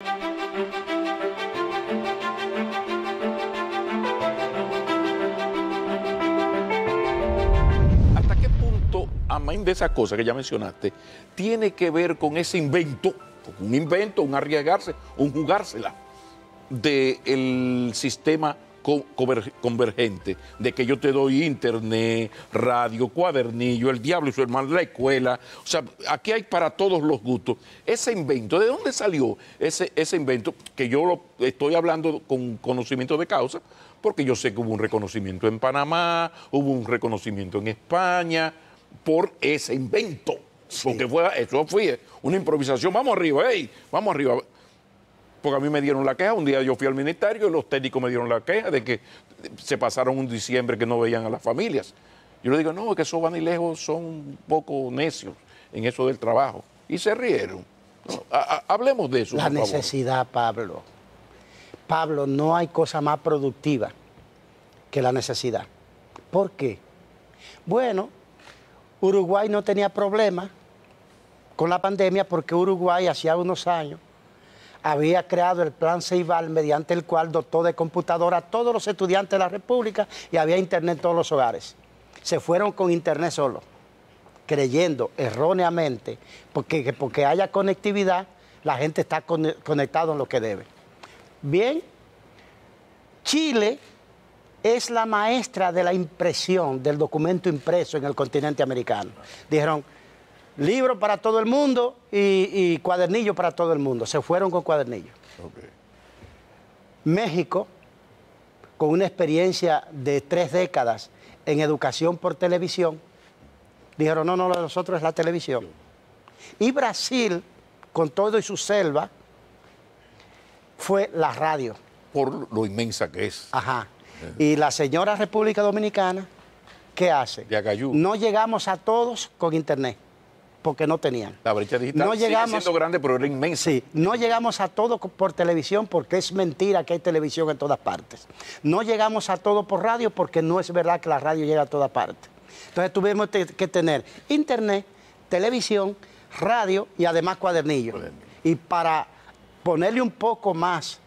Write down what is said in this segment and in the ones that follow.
¿Hasta qué punto, amén de esa cosa que ya mencionaste, tiene que ver con ese invento, un invento, un arriesgarse, un jugársela del sistema convergente de que yo te doy internet, radio, cuadernillo, el diablo y su hermano, la escuela. O sea, aquí hay para todos los gustos. Ese invento, ¿de dónde salió ese, ese invento? Que yo lo estoy hablando con conocimiento de causa, porque yo sé que hubo un reconocimiento en Panamá, hubo un reconocimiento en España por ese invento. Porque fue, eso fue una improvisación. Vamos arriba, hey, vamos arriba porque a mí me dieron la queja, un día yo fui al ministerio y los técnicos me dieron la queja de que se pasaron un diciembre que no veían a las familias. Yo le digo, no, es que esos lejos son un poco necios en eso del trabajo. Y se rieron. hablemos de eso. La necesidad, Pablo. Pablo, no hay cosa más productiva que la necesidad. ¿Por qué? Bueno, Uruguay no tenía problema con la pandemia porque Uruguay hacía unos años había creado el plan Ceibal, mediante el cual dotó de computadora a todos los estudiantes de la República y había Internet en todos los hogares. Se fueron con Internet solo, creyendo erróneamente, porque, porque haya conectividad, la gente está conectado conectada en lo que debe. Bien, Chile es la maestra de la impresión del documento impreso en el continente americano. Dijeron, libro para todo el mundo y, cuadernillo para todo el mundo. Se fueron con cuadernillo. México, con una experiencia de tres décadas en educación por televisión, dijeron, no, no, lo de nosotros es la televisión. Y Brasil, con todo y su selva, fue la radio. Por lo inmensa que es. Ajá. Eh. Y la señora República Dominicana, ¿qué hace? No llegamos a todos con internet porque no tenían. La brecha digital no llegamos, siendo grande, pero inmensa. no llegamos a todo por televisión porque es mentira que hay televisión en todas partes. No llegamos a todo por radio porque no es verdad que la radio llega a todas partes. Entonces tuvimos que tener internet, televisión, radio y además cuadernillos... Y para ponerle un poco más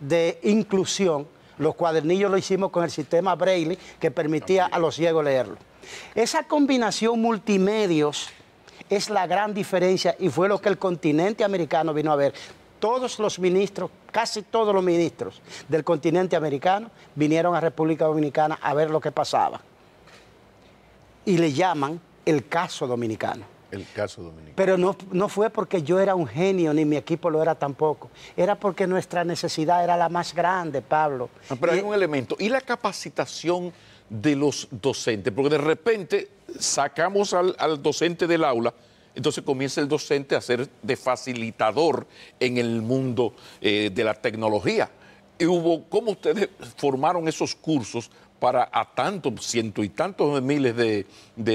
de inclusión, los cuadernillos lo hicimos con el sistema Braille que permitía a los ciegos leerlo. Esa combinación multimedios es la gran diferencia y fue lo que el continente americano vino a ver. Todos los ministros, casi todos los ministros del continente americano vinieron a República Dominicana a ver lo que pasaba. Y le llaman el caso dominicano. El caso dominicano. Pero no, no fue porque yo era un genio, ni mi equipo lo era tampoco. Era porque nuestra necesidad era la más grande, Pablo. Ah, pero hay un elemento. ¿Y la capacitación? de los docentes, porque de repente sacamos al, docente del aula, entonces comienza el docente a ser de facilitador en el mundo eh, de la tecnología. Y hubo, ¿Cómo ustedes formaron esos cursos para a tantos, ciento y tantos miles de,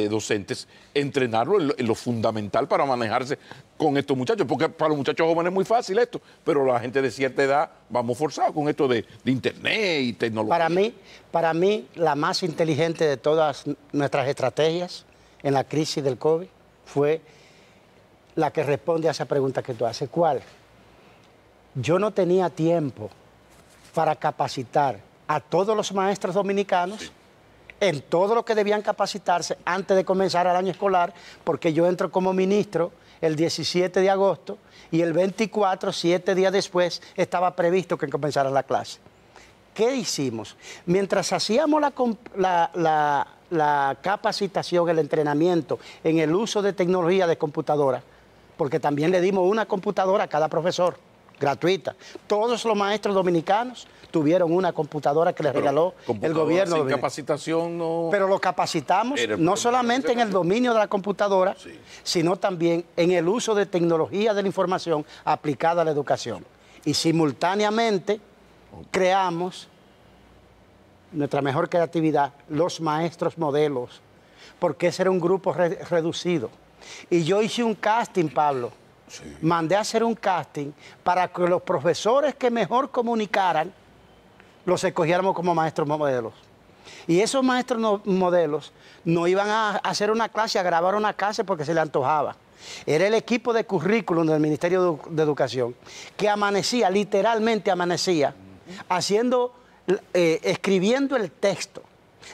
docentes, entrenarlo en lo, fundamental para manejarse con estos muchachos, porque para los muchachos jóvenes es muy fácil esto, pero la gente de cierta edad vamos forzados con esto de, de internet y tecnología. Para mí, para mí, la más inteligente de todas nuestras estrategias en la crisis del COVID fue la que responde a esa pregunta que tú haces. ¿Cuál? Yo no tenía tiempo para capacitar a todos los maestros dominicanos en todo lo que debían capacitarse antes de comenzar el año escolar, porque yo entro como ministro el 17 de agosto y el 24, siete días después, estaba previsto que comenzara la clase. ¿Qué hicimos? Mientras hacíamos la capacitación, el entrenamiento en el uso de tecnología de computadora, porque también le dimos una computadora a cada profesor, gratuita. Todos los maestros dominicanos tuvieron una computadora que les regaló el gobierno. Sin capacitación no. Pero lo capacitamos no solamente en el dominio de la computadora, sino también en el uso de tecnología de la información aplicada a la educación. Y simultáneamente creamos nuestra mejor creatividad, los maestros modelos, porque ese era un grupo reducido. Y yo hice un casting, Pablo. Mandé a hacer un casting para que los profesores que mejor comunicaran los escogiéramos como maestros modelos. Y esos maestros modelos no iban a hacer una clase, a grabar una clase porque se le antojaba. Era el equipo de currículum del Ministerio de Educación que amanecía, literalmente amanecía, haciendo, eh, escribiendo el texto.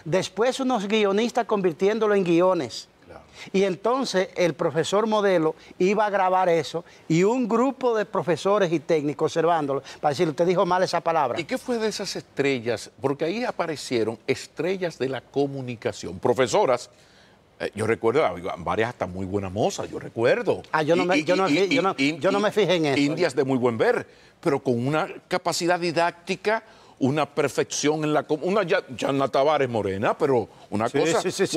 Después unos guionistas convirtiéndolo en guiones. Y entonces el profesor modelo iba a grabar eso y un grupo de profesores y técnicos observándolo para decirle, usted dijo mal esa palabra. ¿Y qué fue de esas estrellas? Porque ahí aparecieron estrellas de la comunicación, profesoras. Eh, yo recuerdo ah, varias hasta muy buenas mozas, yo recuerdo. Ah, yo no me, yo no me fijé en eso. Indias de muy buen ver, pero con una capacidad didáctica una perfección en la una Yanna Tavares Morena, pero una cosa. Sí,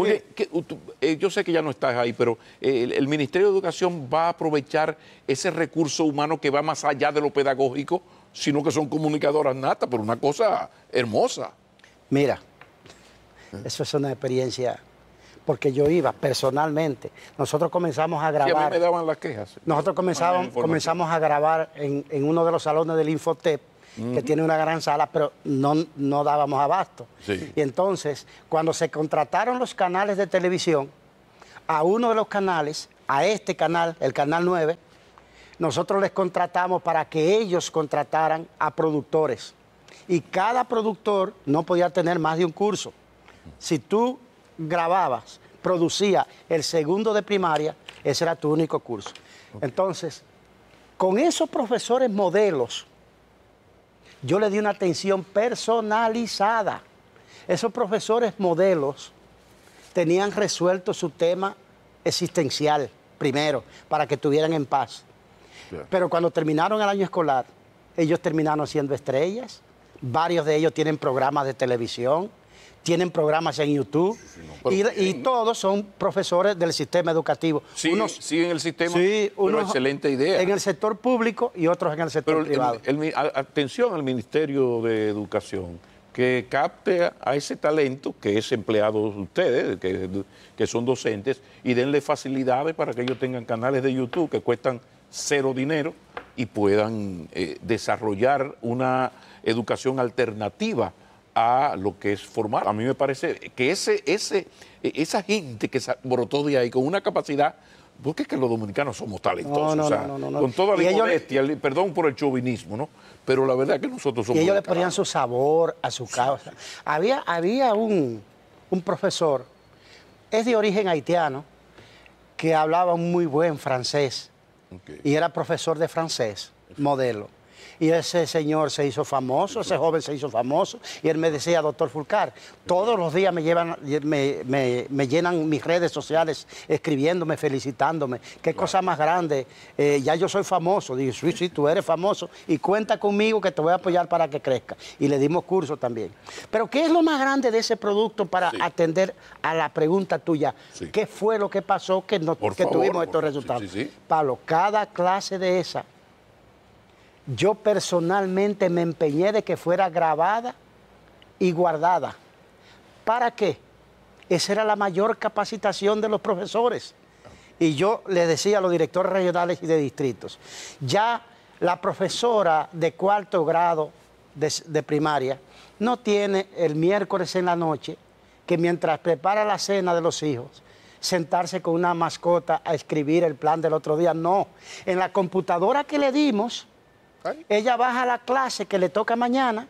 eh, yo sé que ya no estás ahí, pero eh, el, Ministerio de Educación va a aprovechar ese recurso humano que va más allá de lo pedagógico, sino que son comunicadoras natas, por una cosa hermosa. Mira, eso es una experiencia. Porque yo iba personalmente. Nosotros comenzamos a grabar. me daban las quejas. Nosotros comenzamos comenzamos a grabar en uno de los salones del Infotep que tiene una gran sala, pero no, dábamos abasto. Y entonces, cuando se contrataron los canales de televisión, a uno de los canales, a este canal, el Canal 9, nosotros les contratamos para que ellos contrataran a productores. Y cada productor no podía tener más de un curso. Si tú grababas, producías el segundo de primaria, ese era tu único curso. Entonces, con esos profesores modelos yo le di una atención personalizada. Esos profesores modelos tenían resuelto su tema existencial primero, para que estuvieran en paz. Pero cuando terminaron el año escolar, ellos terminaron siendo estrellas, varios de ellos tienen programas de televisión, tienen programas en YouTube. y, todos son profesores del sistema educativo. Sí, unos siguen el sistema. Sí, una excelente idea. En el sector público y otros en el sector privado. atención al Ministerio de Educación que capte a ese talento que es empleado de ustedes, que, son docentes, y denle facilidades para que ellos tengan canales de YouTube que cuestan cero dinero y puedan eh, desarrollar una educación alternativa a lo que es formar. A mí me parece que ese, ese, e, esa gente que se brotó de ahí con una capacidad porque es que los dominicanos somos talentosos. con toda la modestia, perdón por el chauvinismo, ¿no? Pero la verdad es que nosotros somos. Y ellos le ponían su sabor a su causa. Había, había un, profesor, es de origen haitiano, que hablaba muy buen francés. Y era profesor de francés, modelo. Y ese señor se hizo famoso, ese joven se hizo famoso. Y él me decía, doctor Fulcar, todos los días me, llevan, me, llenan mis redes sociales escribiéndome, felicitándome. Qué cosa más grande. Eh, ya yo soy famoso. ...dije, sí, sí, tú eres famoso. Y cuenta conmigo que te voy a apoyar para que crezca. Y le dimos curso también. Pero ¿qué es lo más grande de ese producto para atender a la pregunta tuya? ¿Qué fue lo que pasó que, no, tuvimos estos resultados? Pablo, cada clase de esa yo personalmente me empeñé de que fuera grabada y guardada. ¿Para qué? Esa era la mayor capacitación de los profesores. Y yo le decía a los directores regionales y de distritos, ya la profesora de cuarto grado de, de primaria no tiene el miércoles en la noche que mientras prepara la cena de los hijos, sentarse con una mascota a escribir el plan del otro día. No, en la computadora que le dimos, ella baja a la clase que le toca mañana,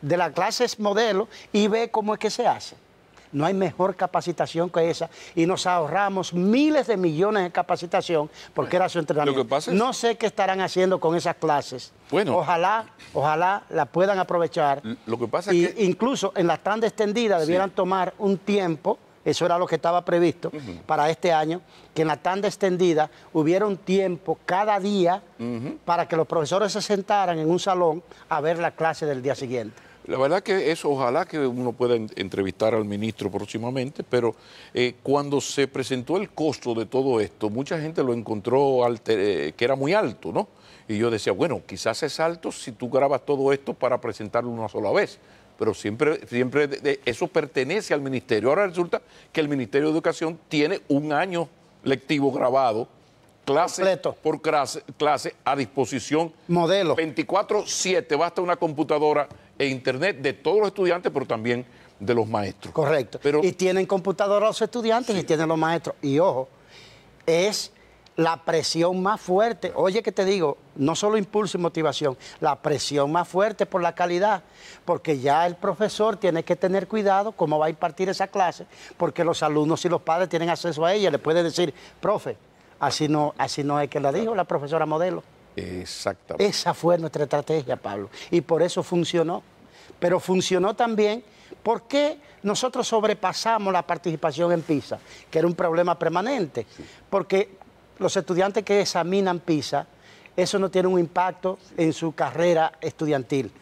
de la clase modelo, y ve cómo es que se hace. No hay mejor capacitación que esa y nos ahorramos miles de millones de capacitación porque era su entrenamiento. No sé qué estarán haciendo con esas clases. Bueno. Ojalá, ojalá la puedan aprovechar. Lo que pasa y Incluso en la tanda extendida debieran tomar un tiempo eso era lo que estaba previsto para este año, que en la tanda extendida hubiera un tiempo cada día para que los profesores se sentaran en un salón a ver la clase del día siguiente. La verdad que eso, ojalá que uno pueda entrevistar al ministro próximamente, pero eh, cuando se presentó el costo de todo esto, mucha gente lo encontró eh, que era muy alto, ¿no? Y yo decía, bueno, quizás es alto si tú grabas todo esto para presentarlo una sola vez pero siempre, siempre eso pertenece al ministerio. Ahora resulta que el Ministerio de Educación tiene un año lectivo grabado, clase por clase, a disposición. Modelo. 24-7, basta una computadora e internet de todos los estudiantes, pero también de los maestros. Correcto. y tienen computadoras los estudiantes y tienen los maestros. Y ojo, es la presión más fuerte, oye que te digo, no solo impulso y motivación, la presión más fuerte por la calidad, porque ya el profesor tiene que tener cuidado cómo va a impartir esa clase, porque los alumnos y los padres tienen acceso a ella, le puede decir, profe, así no, así no es que la dijo la profesora modelo. Exactamente. Esa fue nuestra estrategia, Pablo, y por eso funcionó. Pero funcionó también porque nosotros sobrepasamos la participación en PISA? Que era un problema permanente. Porque los estudiantes que examinan PISA, eso no tiene un impacto en su carrera estudiantil.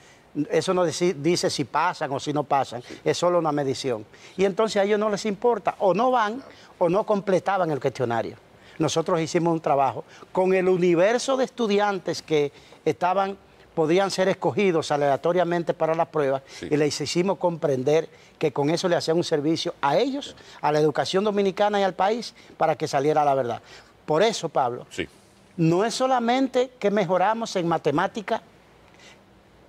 Eso no dice si pasan o si no pasan, es solo una medición. Y entonces a ellos no les importa, o no van o no completaban el cuestionario. Nosotros hicimos un trabajo con el universo de estudiantes que estaban podían ser escogidos aleatoriamente para las pruebas y les hicimos comprender que con eso le hacían un servicio a ellos, a la educación dominicana y al país para que saliera la verdad. Por eso, Pablo, sí. no es solamente que mejoramos en matemática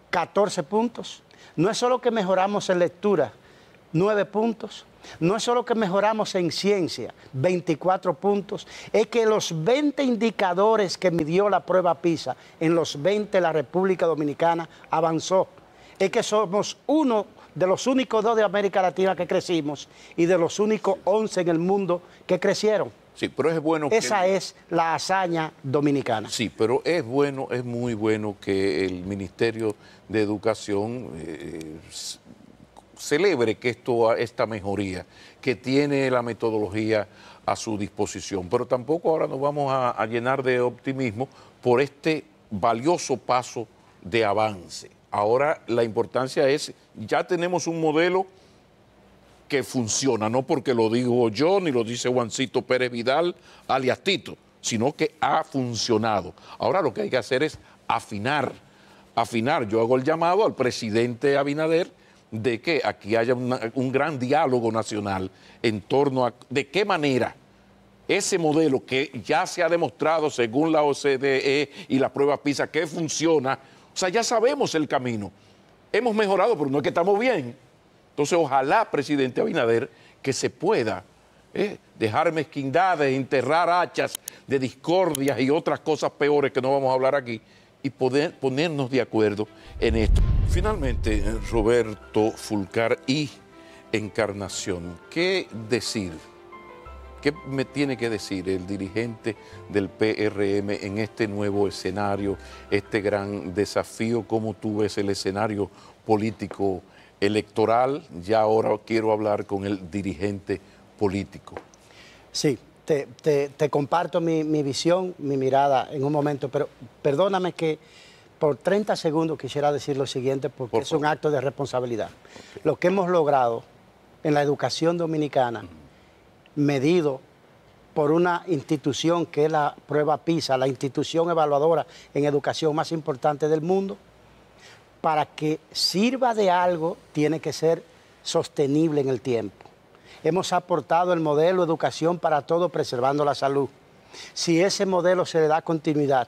14 puntos, no es solo que mejoramos en lectura 9 puntos, no es solo que mejoramos en ciencia 24 puntos, es que los 20 indicadores que midió la prueba PISA, en los 20 la República Dominicana avanzó. Es que somos uno de los únicos dos de América Latina que crecimos y de los únicos 11 en el mundo que crecieron. Sí, pero es bueno. Esa es la hazaña dominicana. Sí, pero es bueno, es muy bueno que el Ministerio de Educación eh, celebre que esto, esta mejoría, que tiene la metodología a su disposición. Pero tampoco ahora nos vamos a llenar de optimismo por este valioso paso de avance. Ahora la importancia es, ya tenemos un modelo que funciona, no porque lo digo yo ni lo dice Juancito Pérez Vidal, alias Tito, sino que ha funcionado. Ahora lo que hay que hacer es afinar, afinar. Yo hago el llamado al presidente Abinader de que aquí haya un gran diálogo nacional en torno a de qué manera ese modelo que ya se ha demostrado según la OCDE y las pruebas PISA que funciona, o sea, ya sabemos el camino. Hemos mejorado, pero no es que estamos bien. Entonces, ojalá, presidente Abinader, que se pueda ¿eh? dejar mezquindades, enterrar hachas de discordias y otras cosas peores que no vamos a hablar aquí y poder ponernos de acuerdo en esto. Finalmente, Roberto Fulcar y Encarnación, ¿qué decir? ¿Qué me tiene que decir el dirigente del PRM en este nuevo escenario, este gran desafío? ¿Cómo tú ves el escenario político electoral, ya ahora quiero hablar con el dirigente político. Sí, te, comparto mi, visión, mi mirada en un momento, pero perdóname que por 30 segundos quisiera decir lo siguiente porque es un acto de responsabilidad. Lo que hemos logrado en la educación dominicana, medido por una institución que es la prueba PISA, la institución evaluadora en educación más importante del mundo, para que sirva de algo, tiene que ser sostenible en el tiempo. Hemos aportado el modelo educación para todo preservando la salud. Si ese modelo se le da continuidad,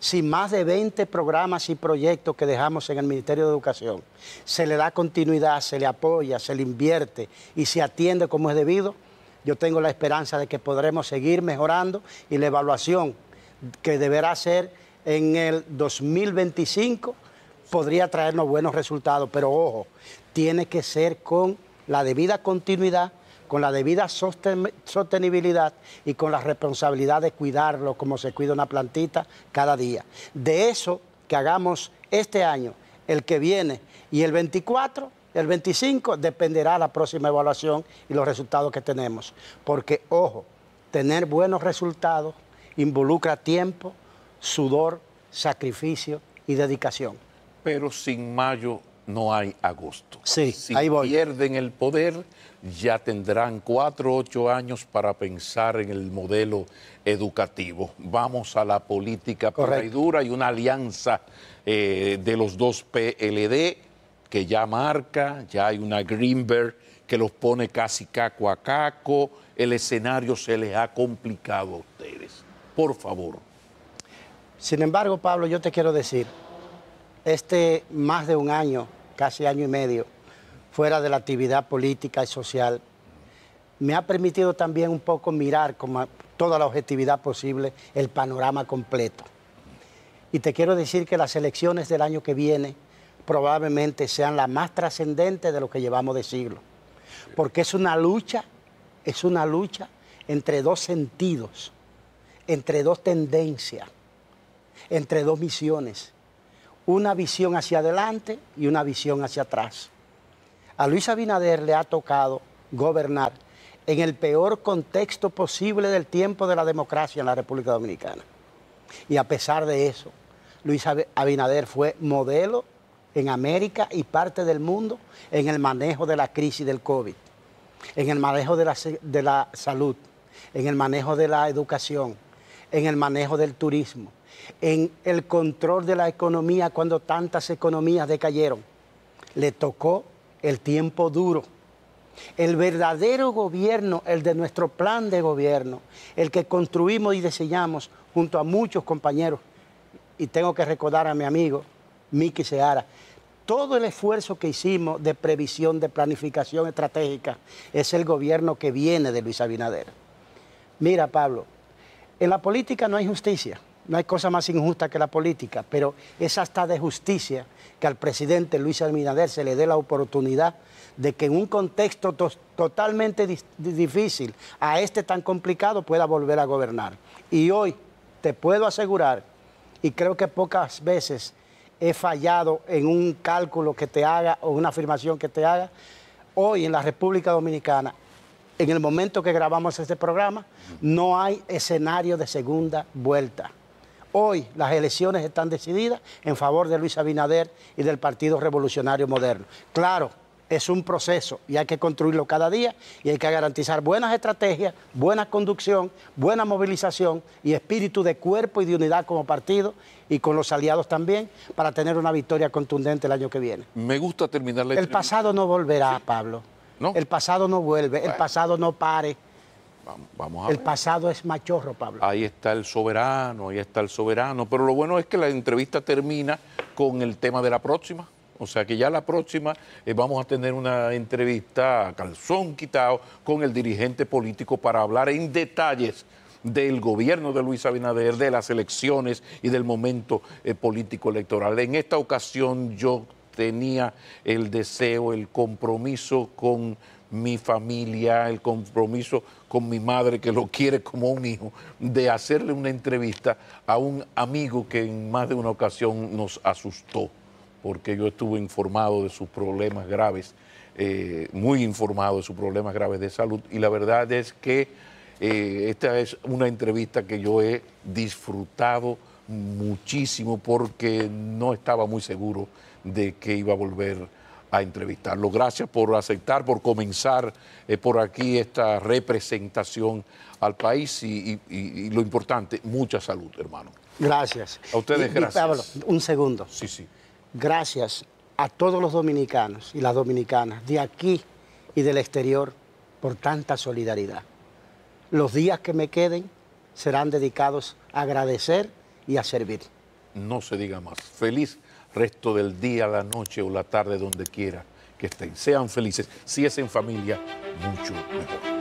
si más de 20 programas y proyectos que dejamos en el Ministerio de Educación se le da continuidad, se le apoya, se le invierte y se atiende como es debido, yo tengo la esperanza de que podremos seguir mejorando y la evaluación que deberá ser en el 2025 podría traernos buenos resultados, pero ojo, tiene que ser con la debida continuidad, con la debida sostenibilidad y con la responsabilidad de cuidarlo como se cuida una plantita cada día. De eso que hagamos este año, el que viene y el 24, el 25 dependerá la próxima evaluación y los resultados que tenemos. Porque, ojo, tener buenos resultados involucra tiempo, sudor, sacrificio y dedicación. Pero sin mayo no hay agosto. si pierden el poder, ya tendrán cuatro o ocho años para pensar en el modelo educativo. Vamos a la política para y dura y una alianza eh, de los dos PLD que ya marca, ya hay una Greenberg que los pone casi caco a caco. El escenario se les ha complicado a ustedes. Por favor. Sin embargo, Pablo, yo te quiero decir, este más de un año, casi año y medio, fuera de la actividad política y social, me ha permitido también un poco mirar con toda la objetividad posible el panorama completo. Y te quiero decir que las elecciones del año que viene probablemente sean las más trascendentes de lo que llevamos de siglo, porque es una lucha, es una lucha entre dos sentidos, entre dos tendencias, entre dos misiones una visión hacia adelante y una visión hacia atrás. A Luis Abinader le ha tocado gobernar en el peor contexto posible del tiempo de la democracia en la República Dominicana. Y a pesar de eso, Luis Abinader fue modelo en América y parte del mundo en el manejo de la crisis del COVID, en el manejo de la, de la salud, en el manejo de la educación, en el manejo del turismo, en el control de la economía cuando tantas economías decayeron. Le tocó el tiempo duro. El verdadero gobierno, el de nuestro plan de gobierno, el que construimos y diseñamos junto a muchos compañeros, y tengo que recordar a mi amigo Miki Seara, todo el esfuerzo que hicimos de previsión, de planificación estratégica, es el gobierno que viene de Luis Abinader. Mira, Pablo, en la política no hay justicia. No hay cosa más injusta que la política, pero es hasta de justicia que al presidente Luis Alminader se le dé la oportunidad de que en un contexto totalmente difícil, a este tan complicado, pueda volver a gobernar. Y hoy te puedo asegurar, y creo que pocas veces he fallado en un cálculo que te haga o una afirmación que te haga, hoy en la República Dominicana en el momento que grabamos este programa, no hay escenario de segunda vuelta. Hoy las elecciones están decididas en favor de Luis Abinader y del Partido Revolucionario Moderno. Claro, es un proceso y hay que construirlo cada día y hay que garantizar buenas estrategias, buena conducción, buena movilización y espíritu de cuerpo y de unidad como partido y con los aliados también para tener una victoria contundente el año que viene. Me gusta terminar la El pasado no volverá, Pablo. ¿No? El pasado no vuelve, el pasado no pare. Vamos a el pasado es machorro, Pablo. Ahí está el soberano, ahí está el soberano. Pero lo bueno es que la entrevista termina con el tema de la próxima. O sea que ya la próxima eh, vamos a tener una entrevista a calzón quitado con el dirigente político para hablar en detalles del gobierno de Luis Abinader, de las elecciones y del momento eh, político electoral. En esta ocasión yo tenía el deseo, el compromiso con mi familia, el compromiso con mi madre, que lo quiere como un hijo, de hacerle una entrevista a un amigo que en más de una ocasión nos asustó, porque yo estuve informado de sus problemas graves, eh, muy informado de sus problemas graves de salud, y la verdad es que eh, esta es una entrevista que yo he disfrutado muchísimo porque no estaba muy seguro de que iba a volver a entrevistarlo. Gracias por aceptar, por comenzar eh, por aquí esta representación al país y, lo importante, mucha salud, hermano. Gracias. A ustedes, gracias. Pablo, un segundo. Sí, sí. Gracias a todos los dominicanos y las dominicanas de aquí y del exterior por tanta solidaridad. Los días que me queden serán dedicados a agradecer y a servir. No se diga más. Feliz resto del día, la noche o la tarde, donde quiera que estén. Sean felices. Si es en familia, mucho mejor.